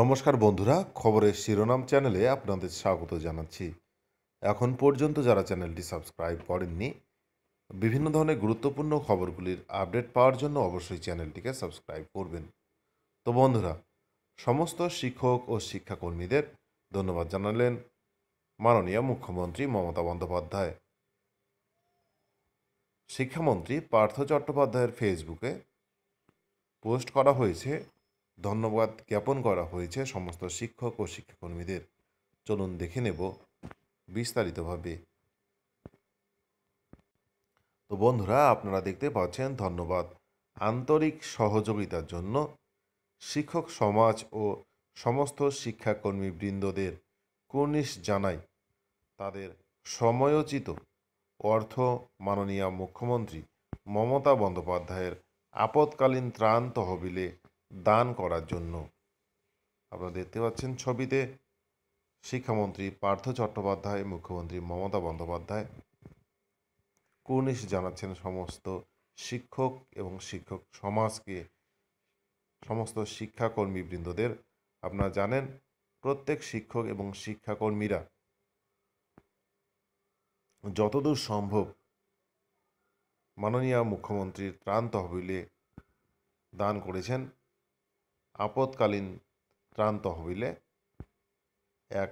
নমস্কার বন্ধুরা খবরের শিরোনাম চ্যানেলে আপনাদের স্বাগত জানাচ্ছি এখন পর্যন্ত যারা চ্যানেলটি সাবস্ক্রাইব করেননি বিভিন্ন ধরনের গুরুত্বপূর্ণ খবরগুলির আপডেট পাওয়ার জন্য অবশ্যই চ্যানেলটিকে সাবস্ক্রাইব করবেন তো বন্ধুরা সমস্ত শিক্ষক ও শিক্ষাকর্মীদের ধন্যবাদ জানালেন মাননীয় মুখ্যমন্ত্রী মমতা বন্দ্যোপাধ্যায় শিক্ষামন্ত্রী পার্থ চট্টোপাধ্যায়ের ফেসবুকে পোস্ট করা হয়েছে ধন্যবাদ জ্ঞাপন করা হয়েছে সমস্ত শিক্ষক ও শিক্ষাকর্মীদের চলুন দেখে নেব বিস্তারিতভাবে তো বন্ধুরা আপনারা দেখতে পাচ্ছেন ধন্যবাদ আন্তরিক সহযোগিতার জন্য শিক্ষক সমাজ ও সমস্ত শিক্ষাকর্মীবৃন্দদের কুর্নিশ জানাই তাদের সময়োচিত অর্থ মাননীয় মুখ্যমন্ত্রী মমতা বন্দ্যোপাধ্যায়ের আপৎকালীন ত্রাণ তহবিলে দান করার জন্য আপনারা দেখতে পাচ্ছেন ছবিতে শিক্ষামন্ত্রী পার্থ চট্টোপাধ্যায় মুখ্যমন্ত্রী মমতা বন্দ্যোপাধ্যায় কুর্নিশ জানাচ্ছেন সমস্ত শিক্ষক এবং শিক্ষক সমাজকে সমস্ত শিক্ষাকর্মীবৃন্দদের আপনারা জানেন প্রত্যেক শিক্ষক এবং শিক্ষাকর্মীরা যতদূর সম্ভব মাননীয় মুখ্যমন্ত্রীর ত্রাণ তহবিলে দান করেছেন আপদকালীন ত্রাণ তহবিলে এক